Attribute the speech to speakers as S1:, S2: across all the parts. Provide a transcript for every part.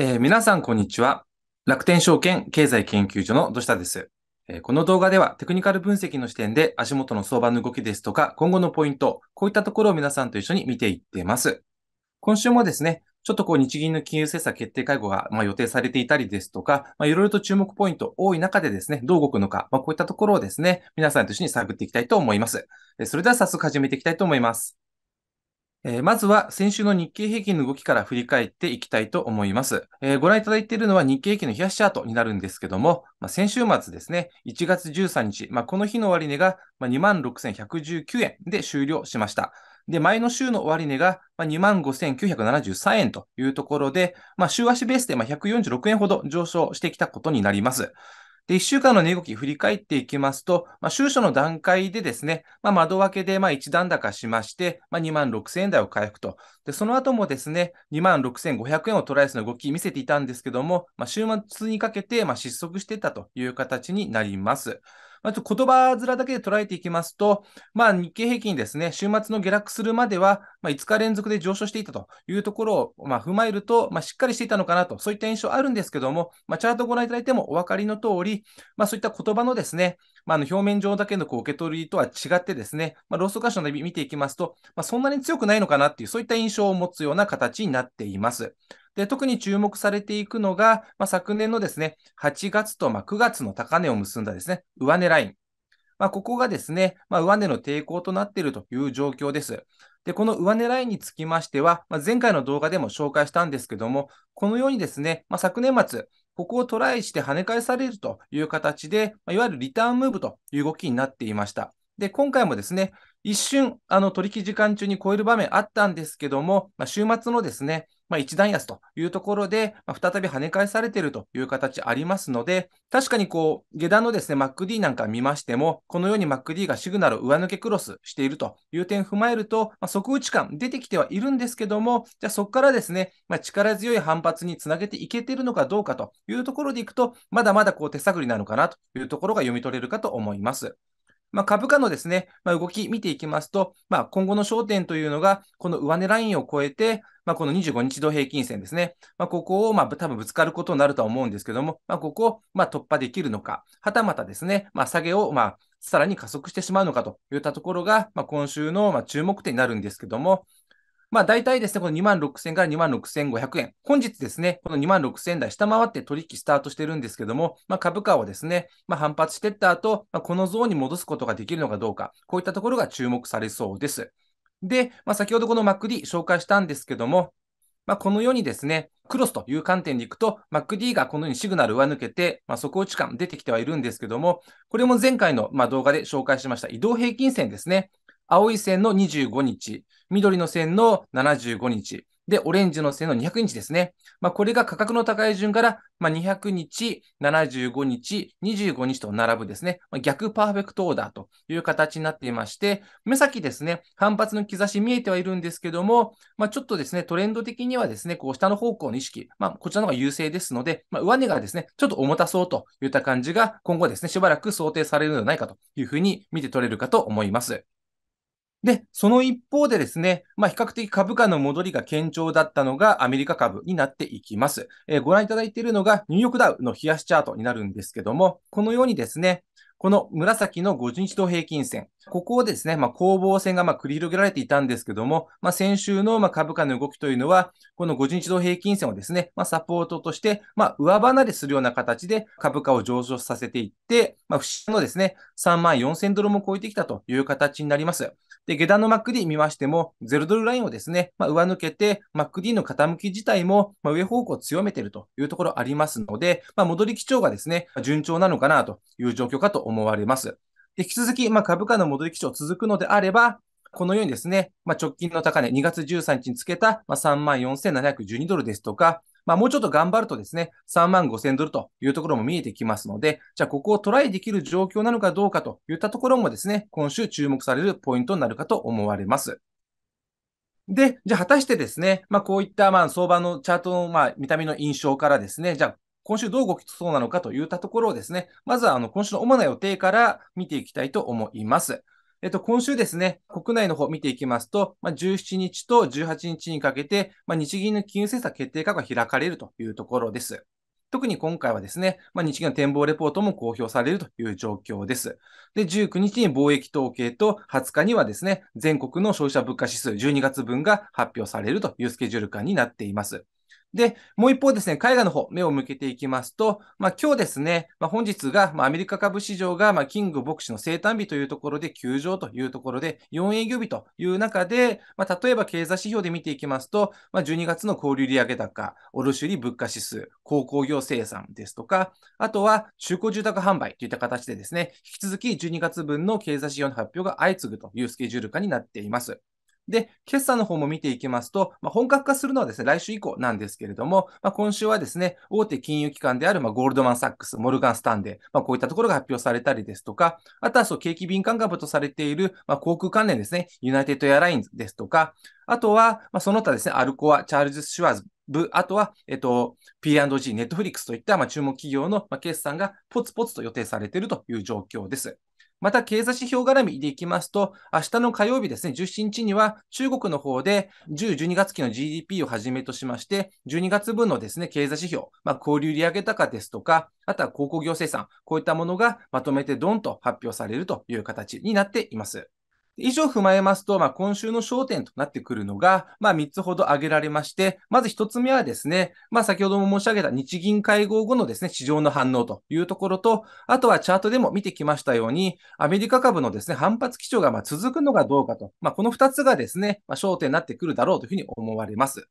S1: えー、皆さん、こんにちは。楽天証券経済研究所の土下です、えー、この動画ではテクニカル分析の視点で足元の相場の動きですとか、今後のポイント、こういったところを皆さんと一緒に見ていってます。今週もですね、ちょっとこう日銀の金融政策決定会合がま予定されていたりですとか、いろいろと注目ポイント多い中でですね、どう動くのか、まあ、こういったところをですね、皆さんと一緒に探っていきたいと思います。それでは早速始めていきたいと思います。えー、まずは先週の日経平均の動きから振り返っていきたいと思います。えー、ご覧いただいているのは日経平均の冷やしチャートになるんですけども、まあ、先週末ですね、1月13日、まあ、この日の終値が26,119円で終了しました。で、前の週の終値が25,973円というところで、まあ、週足ベースで146円ほど上昇してきたことになります。で、1週間の値動き振り返っていきますと、まあ、収書の段階でですね、まあ、窓分けでま段高しまして、まあ、2万6000円台を回復と。で、その後もですね、2万6500円をトライスの動き見せていたんですけども、ま週末にかけてま失速してたという形になります。まあ、と言葉面だけで捉えていきますと、まあ、日経平均ですね、週末の下落するまでは、まあ、5日連続で上昇していたというところを、まあ、踏まえると、まあ、しっかりしていたのかなと、そういった印象あるんですけども、まあ、チャートをご覧いただいてもお分かりの通り、まあ、そういった言葉のですね、まあ、の表面上だけのこう受け取りとは違ってですね、まあ、ローソク足の見ていきますと、まあ、そんなに強くないのかなっていう、そういった印象を持つような形になっています。で、特に注目されていくのが、まあ、昨年のですね、8月とま9月の高値を結んだですね、上値ライン。まあ、ここがですね、まあ、上値の抵抗となっているという状況です。で、この上値ラインにつきましては、まあ、前回の動画でも紹介したんですけども、このようにですね、まあ、昨年末、ここをトライして跳ね返されるという形で、まあ、いわゆるリターンムーブという動きになっていました。で、今回もですね、一瞬、あの取引時間中に超える場面あったんですけども、まあ、週末のですね、まあ、一段安というところで、まあ、再び跳ね返されているという形ありますので、確かにこう、下段のですね、MacD なんか見ましても、このように MacD がシグナルを上抜けクロスしているという点を踏まえると、まあ、即打ち感出てきてはいるんですけども、じゃあそこからですね、まあ、力強い反発につなげていけているのかどうかというところでいくと、まだまだこう手探りなのかなというところが読み取れるかと思います。まあ、株価のですね、まあ、動き見ていきますと、まあ、今後の焦点というのが、この上値ラインを超えて、まあ、この25日移動平均線ですね、まあ、ここを、まあ、多分ぶつかることになるとは思うんですけども、まあ、ここを、まあ、突破できるのか、はたまたですね、まあ、下げを、まあ、さらに加速してしまうのかといったところが、まあ、今週の、まあ、注目点になるんですけども、まあ大体ですね、この2万6000から2万6500円。本日ですね、この2万6000台下回って取引スタートしてるんですけども、まあ、株価をですね、まあ、反発していった後、まあ、このゾーンに戻すことができるのかどうか、こういったところが注目されそうです。で、まあ、先ほどこの MacD 紹介したんですけども、まあ、このようにですね、クロスという観点でいくと、MacD がこのようにシグナル上抜けて、まあ、底打ち感出てきてはいるんですけども、これも前回のま動画で紹介しました移動平均線ですね。青い線の25日、緑の線の75日、で、オレンジの線の200日ですね。まあ、これが価格の高い順から、まあ、200日、75日、25日と並ぶですね、まあ、逆パーフェクトオーダーという形になっていまして、目先ですね、反発の兆し見えてはいるんですけども、まあ、ちょっとですね、トレンド的にはですね、こう下の方向の意識、まあ、こちらの方が優勢ですので、まあ、上値がですね、ちょっと重たそうといった感じが今後ですね、しばらく想定されるのではないかというふうに見て取れるかと思います。で、その一方でですね、まあ、比較的株価の戻りが堅調だったのがアメリカ株になっていきます。えー、ご覧いただいているのがニューヨークダウの冷やしチャートになるんですけども、このようにですね、この紫の50日と平均線、ここをですね、まあ、攻防戦がま繰り広げられていたんですけども、まあ、先週のま株価の動きというのは、この50日と平均線をですね、まあ、サポートとして、ま上離れするような形で株価を上昇させていって、まあ、不審のですね、3万4000ドルも超えてきたという形になります。で、下段の MacD 見ましても、0ドルラインをですね、まあ、上抜けて、MacD の傾き自体も、まあ、上方向を強めているというところありますので、まあ、戻り基調がですね、順調なのかなという状況かと思われます。で引き続き、ま株価の戻り基調続くのであれば、このようにですね、ま直近の高値、2月13日につけた、ま34,712ドルですとか、まあ、もうちょっと頑張るとですね、3万5000ドルというところも見えてきますので、じゃあここをトライできる状況なのかどうかといったところもですね、今週注目されるポイントになるかと思われます。で、じゃあ果たしてですね、まあこういったまあ相場のチャートのまあ見た目の印象からですね、じゃあ今週どう動きそうなのかといったところをですね、まずはあの今週の主な予定から見ていきたいと思います。えっと、今週ですね、国内の方見ていきますと、まあ、17日と18日にかけて、まあ、日銀の金融政策決定会が開かれるというところです。特に今回はですね、まあ、日銀の展望レポートも公表されるという状況です。で、19日に貿易統計と20日にはですね、全国の消費者物価指数12月分が発表されるというスケジュール感になっています。で、もう一方ですね、海外の方、目を向けていきますと、まあ、今日ですね、まあ、本日が、まあ、アメリカ株市場が、まあ、キング牧師の生誕日というところで休場というところで、4営業日という中で、まあ、例えば経済指標で見ていきますと、まあ、12月の交流売上高、卸売物価指数、鉱工業生産ですとか、あとは中古住宅販売といった形でですね、引き続き12月分の経済指標の発表が相次ぐというスケジュール化になっています。で、決算の方も見ていきますと、まあ、本格化するのはですね、来週以降なんですけれども、まあ、今週はですね、大手金融機関である、まゴールドマン・サックス、モルガン・スタンデー、まあ、こういったところが発表されたりですとか、あとはそう景気敏感株とされている、ま航空関連ですね、ユナイテッド・エアラインズですとか、あとは、まその他ですね、アルコア、チャールズ・シュワーズ、部、あとは、えっと、P&G、ネットフリックスといった、まあ、注目企業の、まあ、決算がポツポツと予定されているという状況です。また経済指標絡みでいきますと、明日の火曜日ですね、17日には中国の方で10、12月期の GDP をはじめとしまして、12月分のですね、経済指標、まあ、利上げ上高ですとか、あとは広告業生産、こういったものがまとめてドンと発表されるという形になっています。以上踏まえますと、まあ、今週の焦点となってくるのが、まあ、3つほど挙げられまして、まず1つ目はですね、まあ、先ほども申し上げた日銀会合後のですね、市場の反応というところと、あとはチャートでも見てきましたように、アメリカ株のですね、反発基調がま続くのがどうかと、まあ、この2つがですね、ま焦点になってくるだろうというふうに思われます。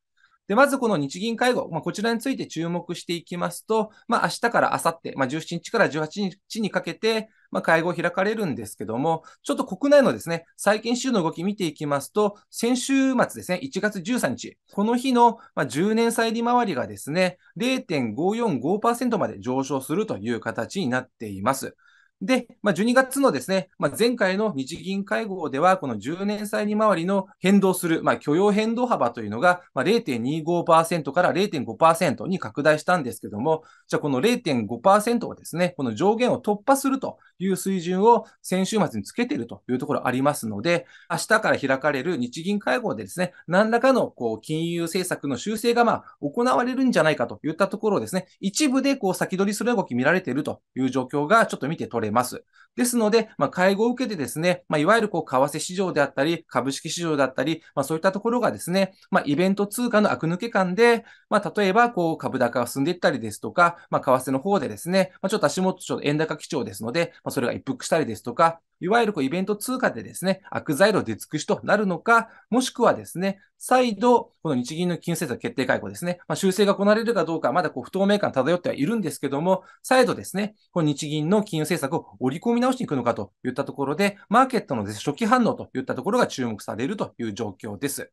S1: で、まずこの日銀会合、まあ、こちらについて注目していきますと、まあ、明日から明後日、まあ、17日から18日にかけて、まあ、会合開かれるんですけども、ちょっと国内のですね、最近週の動き見ていきますと、先週末ですね、1月13日、この日の、ま10年債利回りがですね、0.545%まで上昇するという形になっています。で、まあ、12月のですね、まあ、前回の日銀会合では、この10年債利回りの変動する、まあ、許容変動幅というのが、まあ、0.25%から0.5%に拡大したんですけども、じゃあこの0.5%をですね、この上限を突破するという水準を先週末につけているというところありますので、明日から開かれる日銀会合でですね、何らかのこう金融政策の修正がまあ行われるんじゃないかといったところをですね、一部でこう先取りする動き見られているという状況がちょっと見て取れれます。ですので、まあ、会合を受けてですね、まあ、いわゆるこう、為替市場であったり、株式市場だったり、まあ、そういったところがですね、まあ、イベント通貨の悪抜け感で、まあ、例えば、こう、株高が進んでいったりですとか、まあ、為替の方でですね、まあ、ちょっと足元、ちょっと円高基調ですので、まあ、それが一服したりですとか、いわゆるこうイベント通貨でですね、悪材料出尽くしとなるのか、もしくはですね、再度、この日銀の金融政策決定会合ですね、まあ、修正が行われるかどうか、まだこう不透明感漂ってはいるんですけども、再度ですね、この日銀の金融政策を織り込み直していくのかといったところで、マーケットの初期反応といったところが注目されるという状況です。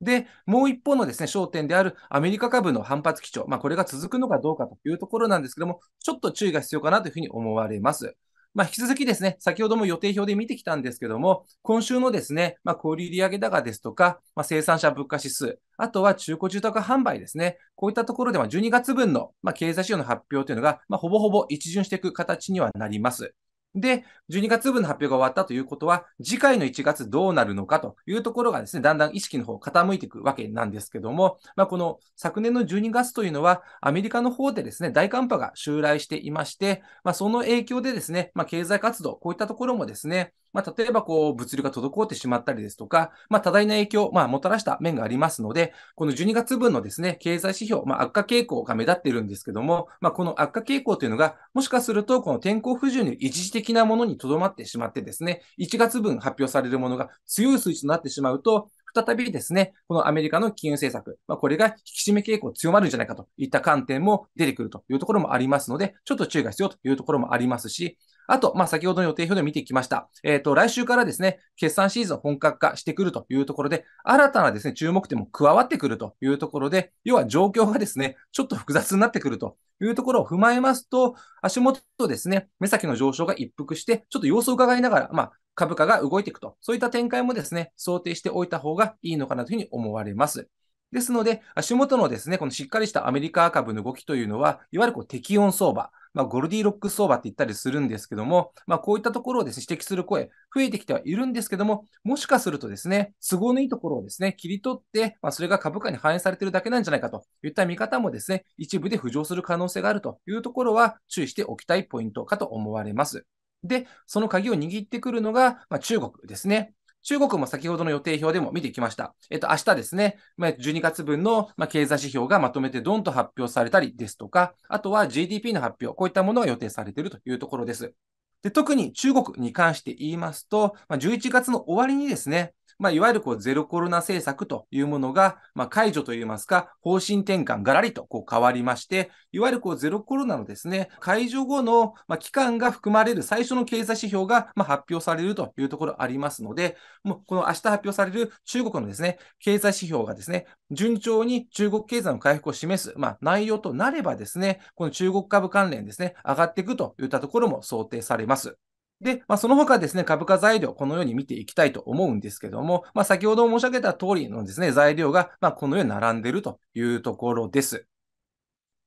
S1: で、もう一方のですね、焦点であるアメリカ株の反発基調、まあ、これが続くのかどうかというところなんですけども、ちょっと注意が必要かなというふうに思われます。まあ、引き続きですね、先ほども予定表で見てきたんですけども、今週のですね、まあ、小売売上高ですとか、まあ、生産者物価指数、あとは中古住宅販売ですね、こういったところでは12月分の、まあ、経済指標の発表というのが、まあ、ほぼほぼ一巡していく形にはなります。で、12月分の発表が終わったということは、次回の1月どうなるのかというところがですね、だんだん意識の方傾いていくわけなんですけども、まあ、この昨年の12月というのは、アメリカの方でですね、大寒波が襲来していまして、まあ、その影響でですね、まあ、経済活動、こういったところもですね、まあ、例えばこう物流が滞ってしまったりですとか、まあ、多大な影響を、まあ、もたらした面がありますので、この12月分のですね、経済指標、まあ、悪化傾向が目立っているんですけども、まあ、この悪化傾向というのが、もしかすると、この天候不順に一時的なものにとどまってしまってですね、1月分発表されるものが強い数値となってしまうと、再びですね、このアメリカの金融政策、まあ、これが引き締め傾向強まるんじゃないかといった観点も出てくるというところもありますので、ちょっと注意が必要というところもありますし、あと、まあ、先ほどの予定表で見てきました。えっ、ー、と、来週からですね、決算シーズン本格化してくるというところで、新たなですね、注目点も加わってくるというところで、要は状況がですね、ちょっと複雑になってくるというところを踏まえますと、足元ですね、目先の上昇が一服して、ちょっと様子を伺いながら、まあ、株価が動いていくと、そういった展開もですね、想定しておいた方がいいのかなというふうに思われます。ですので、足元のですね、このしっかりしたアメリカ株の動きというのは、いわゆるこう適温相場。まあ、ゴルディロック相場って言ったりするんですけども、まあ、こういったところをですね、指摘する声、増えてきてはいるんですけども、もしかするとですね、都合のいいところをですね、切り取って、まあ、それが株価に反映されているだけなんじゃないかといった見方もですね、一部で浮上する可能性があるというところは注意しておきたいポイントかと思われます。で、その鍵を握ってくるのが、まあ、中国ですね。中国も先ほどの予定表でも見てきました。えっと、明日ですね、12月分の経済指標がまとめてドンと発表されたりですとか、あとは GDP の発表、こういったものが予定されているというところです。で特に中国に関して言いますと、まあ、11月の終わりにですね、まあ、いわゆるこうゼロコロナ政策というものが、まあ、解除といいますか、方針転換がらりとこう変わりまして、いわゆるこうゼロコロナのですね、解除後の、まあ、期間が含まれる最初の経済指標が、まあ、発表されるというところありますので、もうこの明日発表される中国のですね、経済指標がですね、順調に中国経済の回復を示す、まあ、内容となればですね、この中国株関連ですね、上がっていくといったところも想定されます。で、まあ、その他ですね、株価材料、このように見ていきたいと思うんですけども、まあ、先ほど申し上げた通りのですね、材料が、まこのように並んでいるというところです。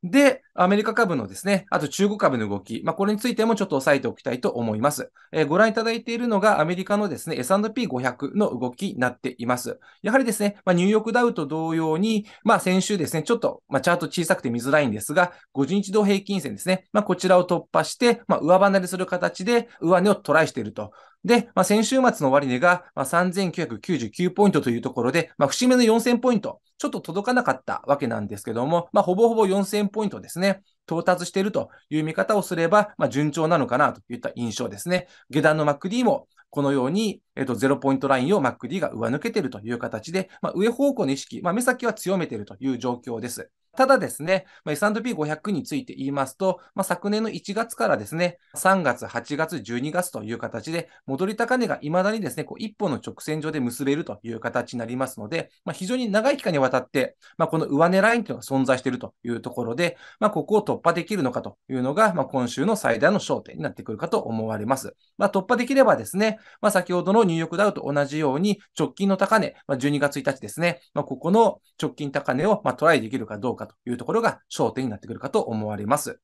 S1: で、アメリカ株のですね、あと中国株の動き、まあ、これについてもちょっと押さえておきたいと思います。えー、ご覧いただいているのがアメリカのですね、S&P500 の動きになっています。やはりですね、まあ、ニューヨークダウと同様に、まあ、先週ですね、ちょっと、まあ、チャート小さくて見づらいんですが、50日同平均線ですね、まあ、こちらを突破して、まあ、上離れする形で上値をトライしていると。で、まあ、先週末の終値が、まあ、3999ポイントというところで、まあ、節目の4000ポイント、ちょっと届かなかったわけなんですけども、まあ、ほぼほぼ4000ポイントですね。到達しているという見方をすれば、まあ、順調なのかなといった印象ですね。下段の MacD もこのように、えっと、0ポイントラインを MacD が上抜けているという形で、まあ、上方向の意識、まあ、目先は強めているという状況です。ただですね、まあ、S&P500 について言いますと、まあ、昨年の1月からですね、3月、8月、12月という形で、戻り高値が未だにですね、こう一歩の直線上で結べるという形になりますので、まあ、非常に長い期間にわたって、まあ、この上値ラインというのが存在しているというところで、まあ、ここを突破できるのかというのが、まあ、今週の最大の焦点になってくるかと思われます。まあ、突破できればですね、まあ、先ほどのニューヨークダウと同じように、直近の高値、まあ、12月1日ですね、まあ、ここの直近高値をまあトライできるかどうかかというところが焦点になってくるかと思われます。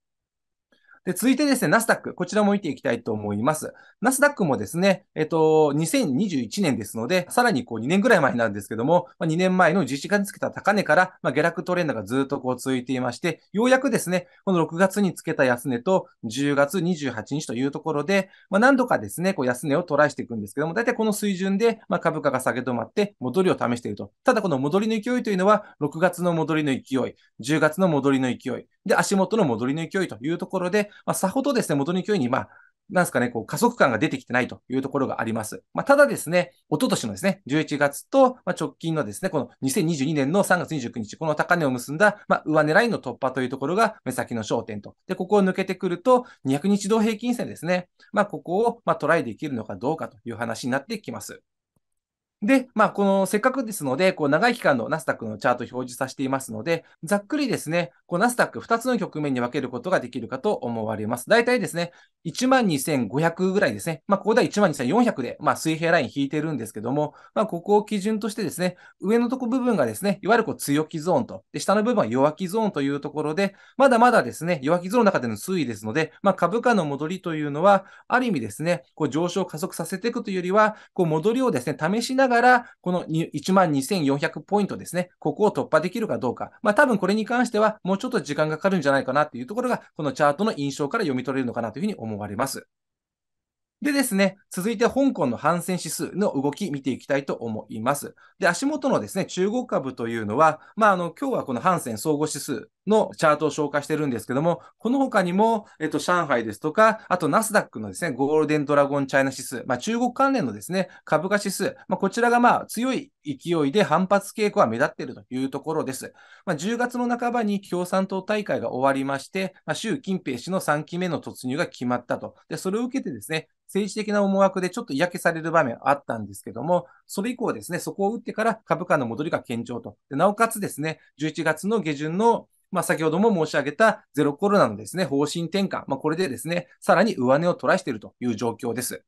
S1: で、続いてですね、ナスダック、こちらも見ていきたいと思います。ナスダックもですね、えっと、2021年ですので、さらにこう2年ぐらい前なんですけども、まあ、2年前の1施月につけた高値から、まあ、下落トレンドがずっとこう続いていまして、ようやくですね、この6月につけた安値と10月28日というところで、まあ、何度かですね、こう安値をトライしていくんですけども、大体この水準で、まあ、株価が下げ止まって戻りを試していると。ただこの戻りの勢いというのは、6月の戻りの勢い、10月の戻りの勢い、で、足元の戻りの勢いというところで、まあ、さほどですね、戻りの勢いに、まあ、なんですかね、こう、加速感が出てきてないというところがあります。まあ、ただですね、おととしのですね、11月と、ま直近のですね、この2022年の3月29日、この高値を結んだ、まあ、上値ラインの突破というところが目先の焦点と。で、ここを抜けてくると、200日同平均線ですね。まあ、ここを、まトライできるのかどうかという話になってきます。で、まあ、このせっかくですので、こう長い期間のナスダックのチャートを表示させていますので、ざっくりですね、こうナスダック2つの局面に分けることができるかと思われます。大体ですね、12,500ぐらいですね。まあ、ここでは12,400で、まあ、水平ライン引いてるんですけども、まあ、ここを基準としてですね、上のとこ部分がですね、いわゆるこう強気ゾーンと、で、下の部分は弱気ゾーンというところで、まだまだですね、弱気ゾーンの中での推移ですので、まあ、株価の戻りというのは、ある意味ですね、こう上昇を加速させていくというよりは、こう戻りをですね、試しながらながら、この12,400ポイントですね、ここを突破できるかどうか。まあ多分これに関してはもうちょっと時間がかかるんじゃないかなっていうところが、このチャートの印象から読み取れるのかなというふうに思われます。でですね、続いて香港の反戦指数の動き見ていきたいと思います。で、足元のですね、中国株というのは、まあ、あの、今日はこの反戦総合指数のチャートを紹介してるんですけども、この他にも、えっと、上海ですとか、あとナスダックのですね、ゴールデンドラゴンチャイナ指数、まあ、中国関連のですね、株価指数、まあ、こちらがまあ、強い勢いで反発傾向は目立っているというところです。まあ、10月の半ばに共産党大会が終わりまして、まあ、習近平氏の3期目の突入が決まったと。で、それを受けてですね、政治的な思惑でちょっと嫌気される場面あったんですけども、それ以降ですね、そこを打ってから株価の戻りが堅調と。なおかつですね、11月の下旬のまあ、先ほども申し上げたゼロコロナのですね、方針転換、まあ、これでですね、さらに上値を取らしているという状況です。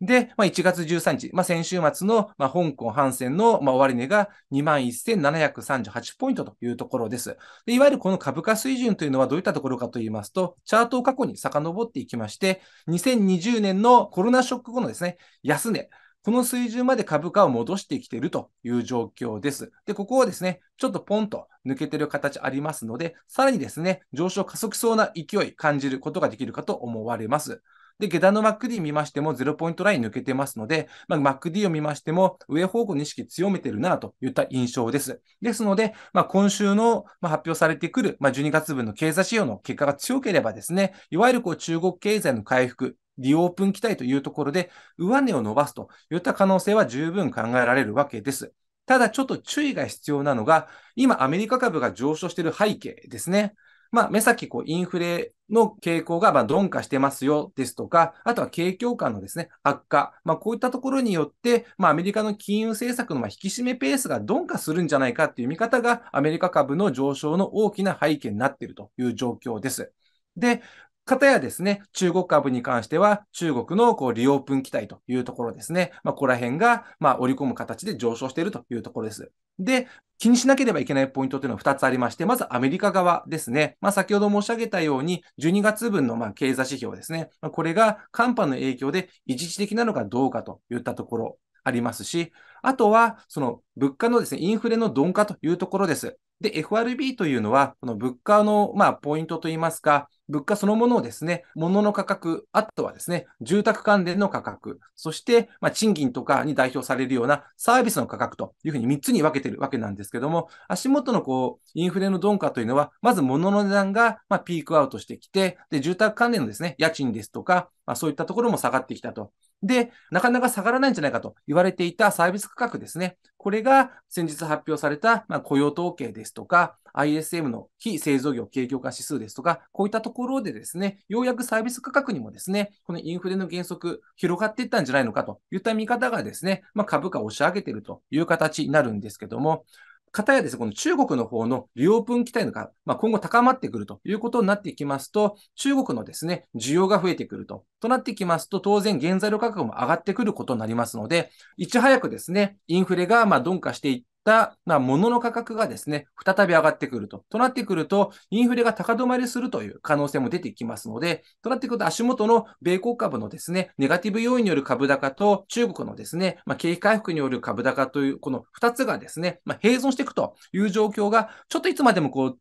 S1: で、まあ、1月13日、まあ、先週末の、まあ、香港反戦の、まあ、終値が21,738ポイントというところですで。いわゆるこの株価水準というのはどういったところかといいますと、チャートを過去に遡っていきまして、2020年のコロナショック後のですね、安値、この水準まで株価を戻してきているという状況です。で、ここをですね、ちょっとポンと抜けてる形ありますので、さらにですね、上昇加速そうな勢い感じることができるかと思われます。で、下段の MacD 見ましても0ポイントライン抜けてますので、まあ、MacD を見ましても上方向に意識強めてるなといった印象です。ですので、まあ、今週の発表されてくる、まあ、12月分の経済指標の結果が強ければですね、いわゆるこう中国経済の回復、リオープン期待というところで、上値を伸ばすといった可能性は十分考えられるわけです。ただちょっと注意が必要なのが、今アメリカ株が上昇している背景ですね。まあ、目先、こう、インフレの傾向が、ま鈍化してますよですとか、あとは景況感のですね、悪化。まあ、こういったところによって、まあ、アメリカの金融政策の引き締めペースが鈍化するんじゃないかっていう見方が、アメリカ株の上昇の大きな背景になっているという状況です。で、方やですね、中国株に関しては、中国のこうリオープン期待というところですね。まあ、ここら辺が、まあ、織り込む形で上昇しているというところです。で、気にしなければいけないポイントというのは2つありまして、まずアメリカ側ですね。まあ、先ほど申し上げたように、12月分のま経済指標ですね。まこれが寒波の影響で一時的なのかどうかといったところありますし、あとは、その物価のですね、インフレの鈍化というところです。で、FRB というのは、この物価の、まあ、ポイントといいますか、物価そのものをですね、物の価格、あとはですね、住宅関連の価格、そして、まあ、賃金とかに代表されるようなサービスの価格というふうに3つに分けているわけなんですけども、足元のこう、インフレの鈍化というのは、まず物の値段が、まあ、ピークアウトしてきて、で、住宅関連のですね、家賃ですとか、まあ、そういったところも下がってきたと。で、なかなか下がらないんじゃないかと言われていたサービス価格ですね。これが先日発表された、まあ、雇用統計ですとか、ISM の非製造業景況化指数ですとか、こういったところでですね、ようやくサービス価格にもですね、このインフレの減速、広がっていったんじゃないのかといった見方がですね、まあ、株価を押し上げているという形になるんですけども、方やですね、この中国の方のリオープン期待が、まあ、今後高まってくるということになってきますと、中国のですね、需要が増えてくると。となってきますと、当然原材料価格も上がってくることになりますので、いち早くですね、インフレがまあ鈍化していって、た物の価格がですね、再び上がってくると。となってくると、インフレが高止まりするという可能性も出てきますので、となってくると足元の米国株のですね、ネガティブ要因による株高と中国のですね、まあ、景気回復による株高という、この2つがですね、まあ、併存していくという状況が、ちょっといつまでもこう、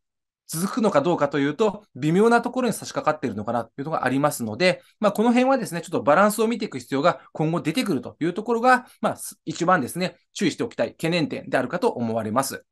S1: 続くのかどうかというと、微妙なところに差し掛かっているのかなというのがありますので、まあ、この辺はですね、ちょっとバランスを見ていく必要が今後出てくるというところが、まあ、一番ですね、注意しておきたい懸念点であるかと思われます。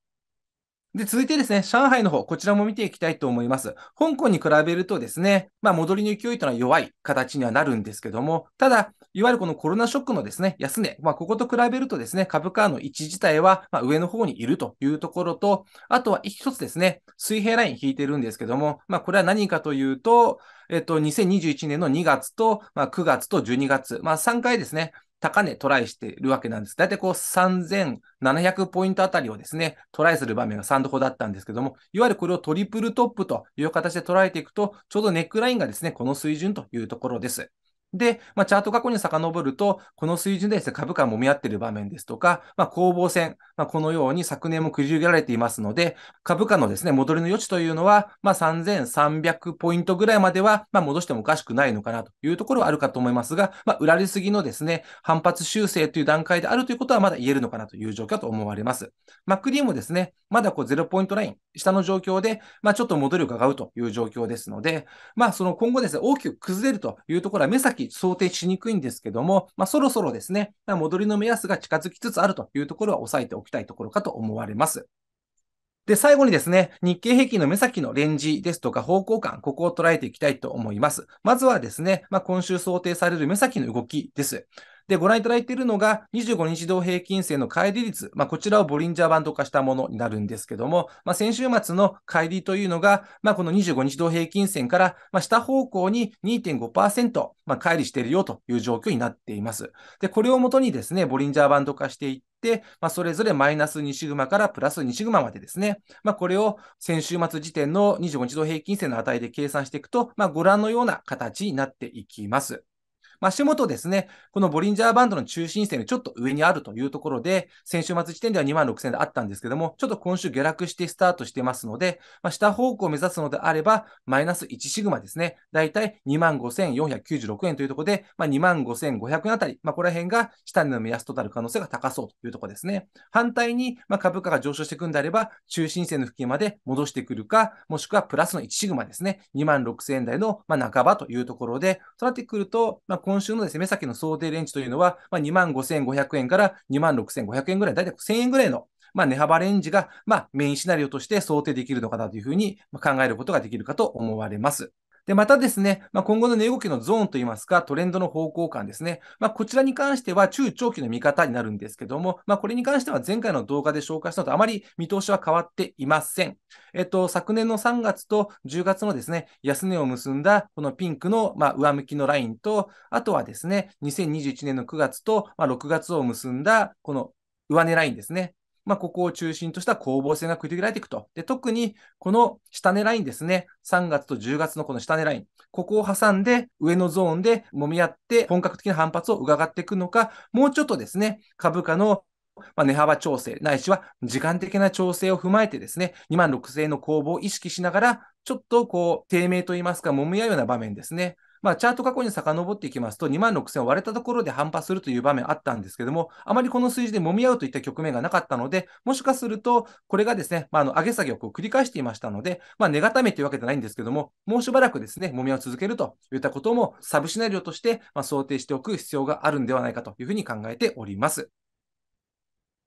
S1: で、続いてですね、上海の方、こちらも見ていきたいと思います。香港に比べるとですね、まあ、戻りの勢いというのは弱い形にはなるんですけども、ただ、いわゆるこのコロナショックのですね、安値、まあ、ここと比べるとですね、株価の位置自体は、ま上の方にいるというところと、あとは一つですね、水平ライン引いてるんですけども、まあ、これは何かというと、えっと、2021年の2月と、ま9月と12月、まあ、3回ですね、高値トライしているわけなんです。だいたいこう3700ポイントあたりをですね、トライする場面が3度ほどだったんですけども、いわゆるこれをトリプルトップという形で捉えていくと、ちょうどネックラインがですね、この水準というところです。で、まあ、チャート過去に遡ると、この水準でです、ね、株価もみ合っている場面ですとか、まあ、攻防戦、まあ、このように昨年も繰り上げられていますので、株価のですね、戻りの余地というのは、まあ、3300ポイントぐらいまでは、まあ、戻してもおかしくないのかなというところはあるかと思いますが、まあ、売られすぎのですね、反発修正という段階であるということはまだ言えるのかなという状況と思われます。マックーもですね、まだこう0ポイントライン、下の状況で、まあ、ちょっと戻りを伺うという状況ですので、まあ、その今後ですね、大きく崩れるというところは目先想定しにくいんですけども、まあ、そろそろですね、戻りの目安が近づきつつあるというところは押さえておきたいところかと思われます。で、最後にですね、日経平均の目先のレンジですとか方向感、ここを捉えていきたいと思います。まずはですね、まあ、今週想定される目先の動きです。で、ご覧いただいているのが、25日同平均線の乖離率、まあ、こちらをボリンジャーバンド化したものになるんですけども、まあ、先週末の乖離というのが、まあ、この25日同平均線から、まあ、下方向に2.5%、まあ、乖離しているよという状況になっています。で、これをもとにですね、ボリンジャーバンド化していって、まあ、それぞれマイナス2シグマからプラス2シグマまでですね、まあ、これを先週末時点の25日同平均線の値で計算していくと、まあ、ご覧のような形になっていきます。まあ、足元ですね、このボリンジャーバンドの中心線よちょっと上にあるというところで、先週末時点では2万6000円であったんですけども、ちょっと今週下落してスタートしてますので、まあ、下方向を目指すのであれば、マイナス1シグマですね、だいたい2万5496円というところで、まあ、2万5500円あたり、まあ、こら辺が下値の目安となる可能性が高そうというところですね。反対に、まあ、株価が上昇していくんであれば、中心線の付近まで戻してくるか、もしくはプラスの1シグマですね、2万6000円台のまあ半ばというところで、となってくると、まあ今週のですね、目先の想定レンジというのは、まあ、2万5500円から2万6500円ぐらい、だいたい1000円ぐらいの、まあ、値幅レンジが、まあ、メインシナリオとして想定できるのかなというふうに考えることができるかと思われます。で、またですね、まあ、今後の値動きのゾーンといいますか、トレンドの方向感ですね。まあ、こちらに関しては中長期の見方になるんですけども、まあ、これに関しては前回の動画で紹介したのとあまり見通しは変わっていません。えっと、昨年の3月と10月のですね、安値を結んだこのピンクの、ま上向きのラインと、あとはですね、2021年の9月と、ま6月を結んだこの上値ラインですね。まあ、ここを中心とした攻防戦が繰り広げられていくと。で、特にこの下値ラインですね、3月と10月のこの下値ライン、ここを挟んで上のゾーンで揉み合って本格的な反発を伺っていくのか、もうちょっとですね、株価のまあ、値幅調整、ないしは時間的な調整を踏まえてですね、2万6000円の攻防を意識しながら、ちょっとこう、低迷といいますか、揉み合うような場面ですね。まあ、チャート過去に遡っていきますと、2万6000を割れたところで反発するという場面あったんですけども、あまりこの数字で揉み合うといった局面がなかったので、もしかすると、これがですね、まあ、あの上げ下げをこう繰り返していましたので、まあ、根固めというわけではないんですけども、もうしばらくですね、揉み合う続けるといったことも、サブシナリオとして、ま想定しておく必要があるんではないかというふうに考えております。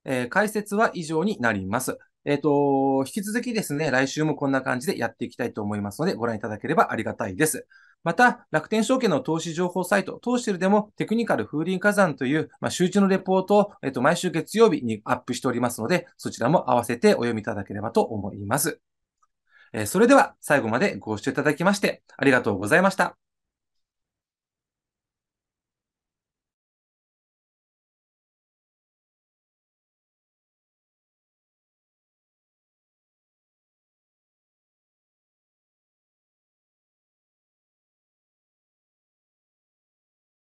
S1: えー、解説は以上になります。えっ、ー、と、引き続きですね、来週もこんな感じでやっていきたいと思いますので、ご覧いただければありがたいです。また、楽天証券の投資情報サイト、投資るでもテクニカル風林火山という、まあ、周知のレポートを、えっと、毎週月曜日にアップしておりますので、そちらも合わせてお読みいただければと思います。えー、それでは最後までご視聴いただきましてありがとうございました。